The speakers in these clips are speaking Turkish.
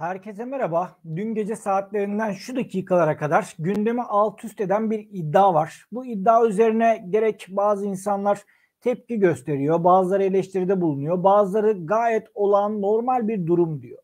Herkese merhaba. Dün gece saatlerinden şu dakikalara kadar gündemi alt üst eden bir iddia var. Bu iddia üzerine gerek bazı insanlar tepki gösteriyor, bazıları eleştiride bulunuyor, bazıları gayet olan normal bir durum diyor.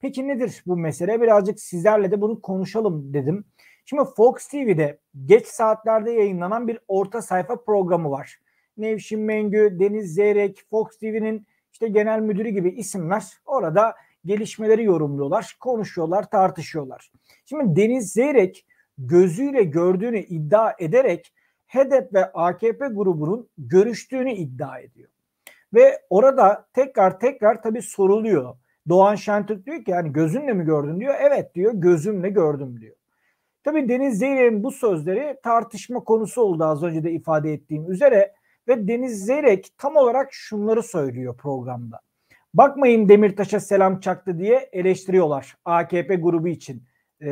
Peki nedir bu mesele? Birazcık sizlerle de bunu konuşalım dedim. Şimdi Fox TV'de geç saatlerde yayınlanan bir orta sayfa programı var. Nevşin Mengü, Deniz Zeyrek, Fox TV'nin işte genel müdürü gibi isimler orada gelişmeleri yorumluyorlar, konuşuyorlar, tartışıyorlar. Şimdi Deniz Zeyrek gözüyle gördüğünü iddia ederek HEDEP ve AKP grubunun görüştüğünü iddia ediyor. Ve orada tekrar tekrar tabii soruluyor. Doğan Şentürk diyor ki yani gözünle mi gördün diyor. Evet diyor gözümle gördüm diyor. Tabii Deniz Zeyrek'in bu sözleri tartışma konusu oldu az önce de ifade ettiğim üzere ve Deniz Zeyrek tam olarak şunları söylüyor programda. Bakmayın Demirtaş'a selam çaktı diye eleştiriyorlar AKP grubu için e,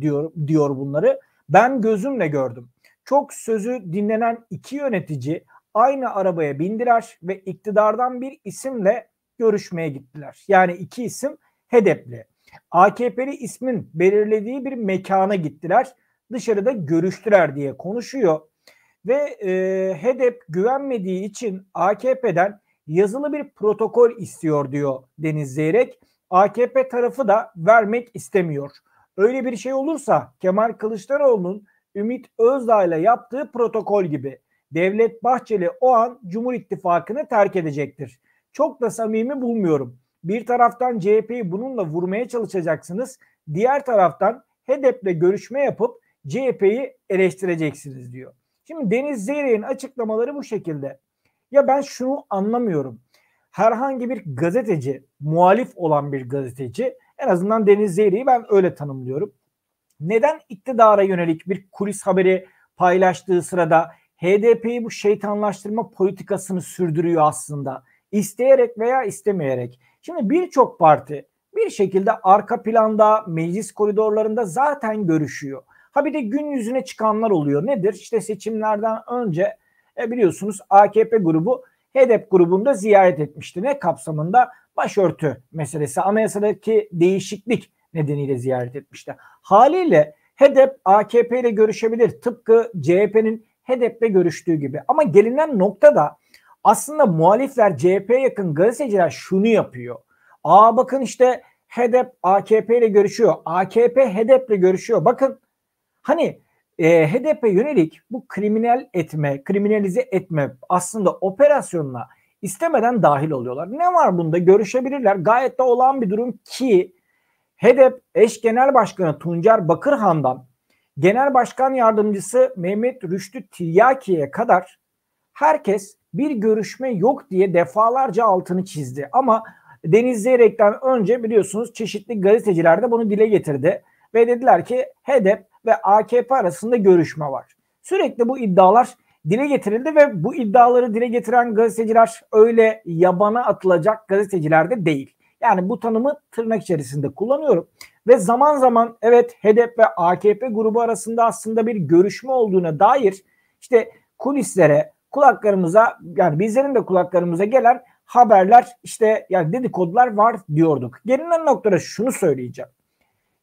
diyor diyor bunları. Ben gözümle gördüm. Çok sözü dinlenen iki yönetici aynı arabaya bindiler ve iktidardan bir isimle görüşmeye gittiler. Yani iki isim hedefli. AKP'li ismin belirlediği bir mekana gittiler. Dışarıda görüştüler diye konuşuyor. Ve e, HEDEP güvenmediği için AKP'den yazılı bir protokol istiyor diyor Deniz Zeyrek. AKP tarafı da vermek istemiyor. Öyle bir şey olursa Kemal Kılıçdaroğlu'nun Ümit Özdağ ile yaptığı protokol gibi Devlet Bahçeli o an Cumhur İttifakı'nı terk edecektir. Çok da samimi bulmuyorum. Bir taraftan CHP'yi bununla vurmaya çalışacaksınız. Diğer taraftan HEDEP'le görüşme yapıp CHP'yi eleştireceksiniz diyor. Şimdi Deniz Zeyrek'in açıklamaları bu şekilde. Ya ben şunu anlamıyorum. Herhangi bir gazeteci, muhalif olan bir gazeteci en azından Deniz Zeyri'yi ben öyle tanımlıyorum. Neden iktidara yönelik bir kulis haberi paylaştığı sırada HDP'yi bu şeytanlaştırma politikasını sürdürüyor aslında. İsteyerek veya istemeyerek. Şimdi birçok parti bir şekilde arka planda meclis koridorlarında zaten görüşüyor. Ha bir de gün yüzüne çıkanlar oluyor. Nedir? İşte seçimlerden önce e, biliyorsunuz AKP grubu HEDEP grubunda ziyaret etmişti. Ne kapsamında? Başörtü meselesi. Anayasadaki değişiklik nedeniyle ziyaret etmişti. Haliyle HEDEP AKP ile görüşebilir. Tıpkı CHP'nin HEDEP'le görüştüğü gibi. Ama gelinen noktada aslında muhalifler CHP yakın gazeteciler şunu yapıyor. Aa bakın işte HEDEP AKP ile görüşüyor. AKP HEDEP ile görüşüyor. Bakın hani e, ee, HDP yönelik bu kriminal etme, kriminalize etme aslında operasyonuna istemeden dahil oluyorlar. Ne var bunda? Görüşebilirler. Gayet de olağan bir durum ki HDP eş genel başkanı Tuncer Bakırhan'dan genel başkan yardımcısı Mehmet Rüştü Tiyaki'ye kadar herkes bir görüşme yok diye defalarca altını çizdi. Ama Deniz Zeyrek'ten önce biliyorsunuz çeşitli gazeteciler de bunu dile getirdi ve dediler ki HDP e e ve AKP arasında görüşme var. Sürekli bu iddialar dile getirildi ve bu iddiaları dile getiren gazeteciler öyle yabana atılacak gazeteciler de değil. Yani bu tanımı tırnak içerisinde kullanıyorum. Ve zaman zaman evet HDP e ve AKP grubu arasında aslında bir görüşme olduğuna dair işte kulislere, kulaklarımıza yani bizlerin de kulaklarımıza gelen haberler işte yani dedikodular var diyorduk. Gelinen noktada şunu söyleyeceğim.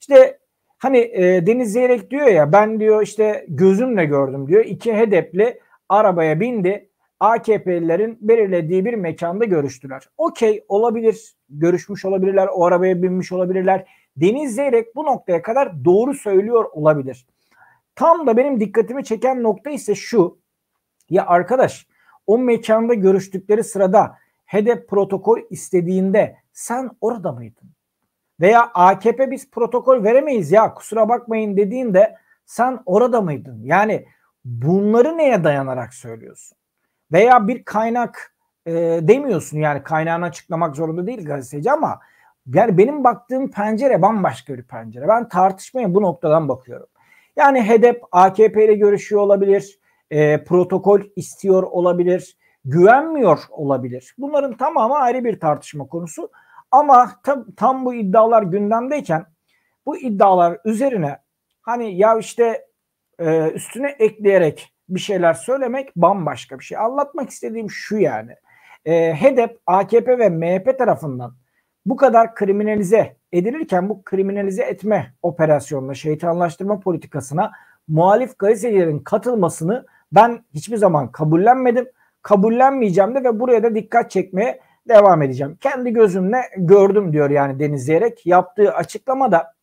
İşte Hani e, Deniz Zeyrek diyor ya ben diyor işte gözümle gördüm diyor. İki hedefli arabaya bindi. AKP'lilerin belirlediği bir mekanda görüştüler. Okey olabilir. Görüşmüş olabilirler. O arabaya binmiş olabilirler. Deniz Zeyrek bu noktaya kadar doğru söylüyor olabilir. Tam da benim dikkatimi çeken nokta ise şu. Ya arkadaş o mekanda görüştükleri sırada hedef protokol istediğinde sen orada mıydın? Veya AKP biz protokol veremeyiz ya kusura bakmayın dediğinde sen orada mıydın? Yani bunları neye dayanarak söylüyorsun? Veya bir kaynak e, demiyorsun yani kaynağını açıklamak zorunda değil gazeteci ama yani benim baktığım pencere bambaşka bir pencere. Ben tartışmaya bu noktadan bakıyorum. Yani HEDEP AKP ile görüşüyor olabilir, e, protokol istiyor olabilir, güvenmiyor olabilir. Bunların tamamı ayrı bir tartışma konusu. Ama tam tam bu iddialar gündemdeyken bu iddialar üzerine hani ya işte e, üstüne ekleyerek bir şeyler söylemek bambaşka bir şey. Anlatmak istediğim şu yani. E, HEDEP, AKP ve MHP tarafından bu kadar kriminalize edilirken bu kriminalize etme operasyonuna, şeytanlaştırma politikasına muhalif gazetecilerin katılmasını ben hiçbir zaman kabullenmedim. Kabullenmeyeceğim de ve buraya da dikkat çekmeye devam edeceğim. Kendi gözümle gördüm diyor yani denizleyerek. Yaptığı açıklamada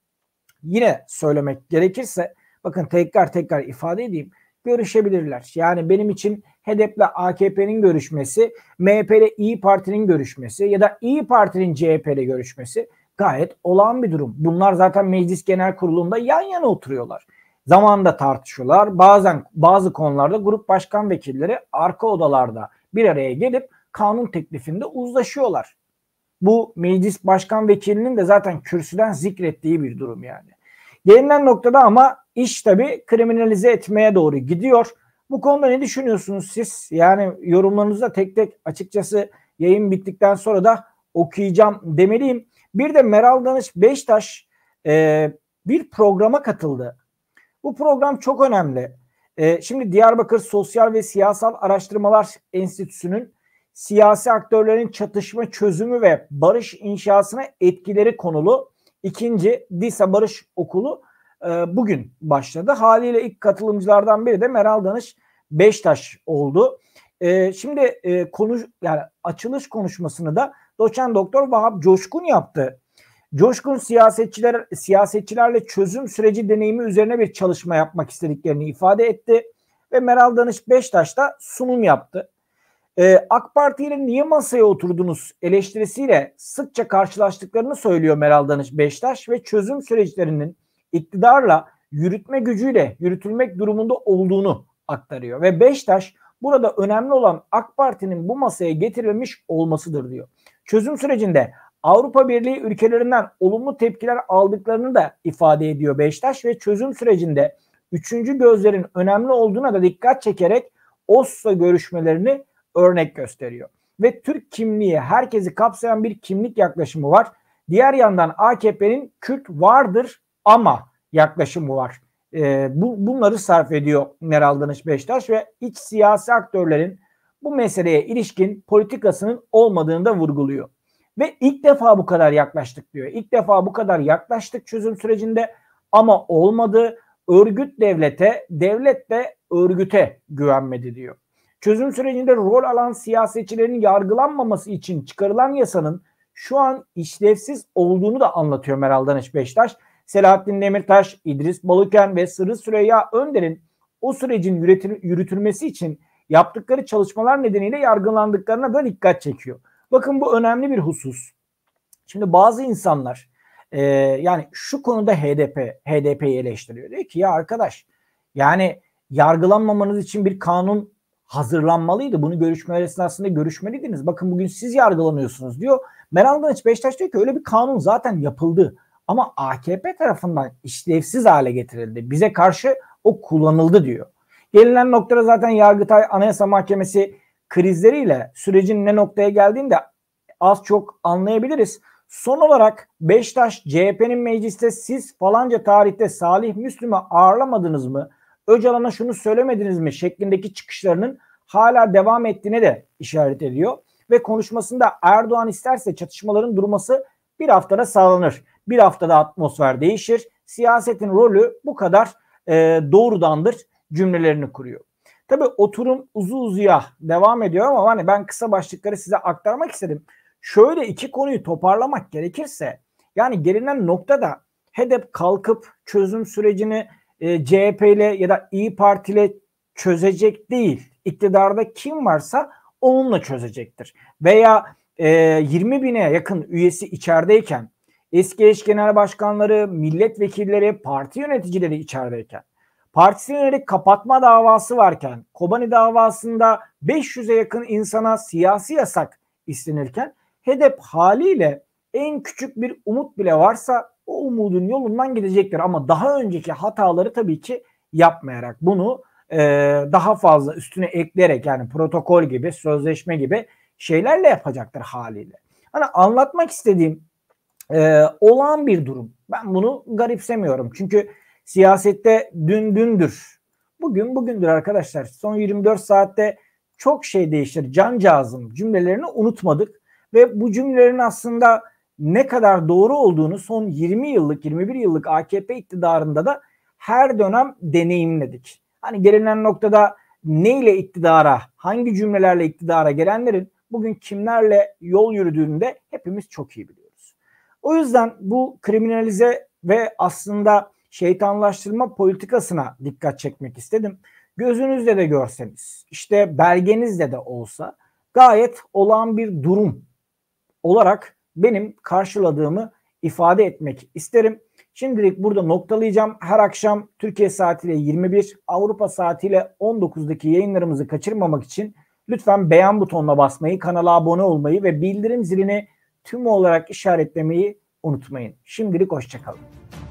yine söylemek gerekirse bakın tekrar tekrar ifade edeyim. Görüşebilirler. Yani benim için HDP'le AKP'nin görüşmesi, MHP'le İyi Parti'nin görüşmesi ya da İyi Parti'nin CHP'le görüşmesi gayet olağan bir durum. Bunlar zaten Meclis Genel Kurulu'nda yan yana oturuyorlar. Zamanda tartışıyorlar. Bazen bazı konularda grup başkan vekilleri arka odalarda bir araya gelip kanun teklifinde uzlaşıyorlar. Bu meclis başkan vekilinin de zaten kürsüden zikrettiği bir durum yani. Gelinen noktada ama iş tabi kriminalize etmeye doğru gidiyor. Bu konuda ne düşünüyorsunuz siz? Yani yorumlarınızı tek tek açıkçası yayın bittikten sonra da okuyacağım demeliyim. Bir de Meral Danış Beştaş e, bir programa katıldı. Bu program çok önemli. E, şimdi Diyarbakır Sosyal ve Siyasal Araştırmalar Enstitüsü'nün siyasi aktörlerin çatışma çözümü ve barış inşasına etkileri konulu ikinci DİSA Barış Okulu e, bugün başladı. Haliyle ilk katılımcılardan biri de Meral Danış Beştaş oldu. E, şimdi e, konuş yani açılış konuşmasını da doçent doktor Vahap Coşkun yaptı. Coşkun siyasetçiler siyasetçilerle çözüm süreci deneyimi üzerine bir çalışma yapmak istediklerini ifade etti ve Meral Danış Beştaş da sunum yaptı. Ee, AK Parti ile niye masaya oturdunuz eleştirisiyle sıkça karşılaştıklarını söylüyor Meral Danış Beştaş ve çözüm süreçlerinin iktidarla yürütme gücüyle yürütülmek durumunda olduğunu aktarıyor. Ve Beştaş burada önemli olan AK Parti'nin bu masaya getirilmiş olmasıdır diyor. Çözüm sürecinde Avrupa Birliği ülkelerinden olumlu tepkiler aldıklarını da ifade ediyor Beştaş ve çözüm sürecinde üçüncü gözlerin önemli olduğuna da dikkat çekerek OSSA görüşmelerini örnek gösteriyor. Ve Türk kimliği herkesi kapsayan bir kimlik yaklaşımı var. Diğer yandan AKP'nin Kürt vardır ama yaklaşımı var. E, bu, bunları sarf ediyor Meral Danış Beştaş ve iç siyasi aktörlerin bu meseleye ilişkin politikasının olmadığını da vurguluyor. Ve ilk defa bu kadar yaklaştık diyor. İlk defa bu kadar yaklaştık çözüm sürecinde ama olmadı. Örgüt devlete, devlet de örgüte güvenmedi diyor çözüm sürecinde rol alan siyasetçilerin yargılanmaması için çıkarılan yasanın şu an işlevsiz olduğunu da anlatıyor Meral Danış Beştaş. Selahattin Demirtaş, İdris Balıken ve Sırrı Süreyya Önder'in o sürecin yürütülmesi için yaptıkları çalışmalar nedeniyle yargılandıklarına da dikkat çekiyor. Bakın bu önemli bir husus. Şimdi bazı insanlar e, yani şu konuda HDP HDP'yi eleştiriyor. Diyor ki ya arkadaş yani yargılanmamanız için bir kanun hazırlanmalıydı. Bunu görüşme esnasında görüşmeliydiniz. Bakın bugün siz yargılanıyorsunuz diyor. Meral Danış beştaş diyor ki öyle bir kanun zaten yapıldı. Ama AKP tarafından işlevsiz hale getirildi. Bize karşı o kullanıldı diyor. Gelinen noktada zaten Yargıtay Anayasa Mahkemesi krizleriyle sürecin ne noktaya geldiğini de az çok anlayabiliriz. Son olarak beştaş, CHP'nin mecliste siz falanca tarihte Salih Müslüm'ü ağırlamadınız mı? Öcalan'a şunu söylemediniz mi şeklindeki çıkışlarının hala devam ettiğine de işaret ediyor. Ve konuşmasında Erdoğan isterse çatışmaların durması bir haftada sağlanır. Bir haftada atmosfer değişir. Siyasetin rolü bu kadar e, doğrudandır cümlelerini kuruyor. Tabi oturum uzu uzuya devam ediyor ama hani ben kısa başlıkları size aktarmak istedim. Şöyle iki konuyu toparlamak gerekirse yani gelinen noktada HEDEP kalkıp çözüm sürecini e, CHP ile ya da İyi Parti ile çözecek değil. İktidarda kim varsa onunla çözecektir. Veya e, 20 bine yakın üyesi içerideyken eski eş genel başkanları, milletvekilleri, parti yöneticileri içerideyken partisine yönelik kapatma davası varken Kobani davasında 500'e yakın insana siyasi yasak istenirken HEDEP haliyle en küçük bir umut bile varsa o umudun yolundan gidecektir. Ama daha önceki hataları tabii ki yapmayarak bunu e, daha fazla üstüne ekleyerek yani protokol gibi, sözleşme gibi şeylerle yapacaktır haliyle. Hani anlatmak istediğim e, olağan bir durum. Ben bunu garipsemiyorum. Çünkü siyasette dün dündür. Bugün bugündür arkadaşlar. Son 24 saatte çok şey değişir. Cancağızım cümlelerini unutmadık. Ve bu cümlelerin aslında ne kadar doğru olduğunu son 20 yıllık 21 yıllık AKP iktidarında da her dönem deneyimledik. Hani gelinen noktada neyle iktidara, hangi cümlelerle iktidara gelenlerin bugün kimlerle yol yürüdüğünü de hepimiz çok iyi biliyoruz. O yüzden bu kriminalize ve aslında şeytanlaştırma politikasına dikkat çekmek istedim. Gözünüzle de görseniz, işte belgenizle de olsa gayet olağan bir durum olarak benim karşıladığımı ifade etmek isterim. Şimdilik burada noktalayacağım. Her akşam Türkiye saatiyle 21, Avrupa saatiyle 19'daki yayınlarımızı kaçırmamak için lütfen beğen butonuna basmayı, kanala abone olmayı ve bildirim zilini tüm olarak işaretlemeyi unutmayın. Şimdilik hoşçakalın.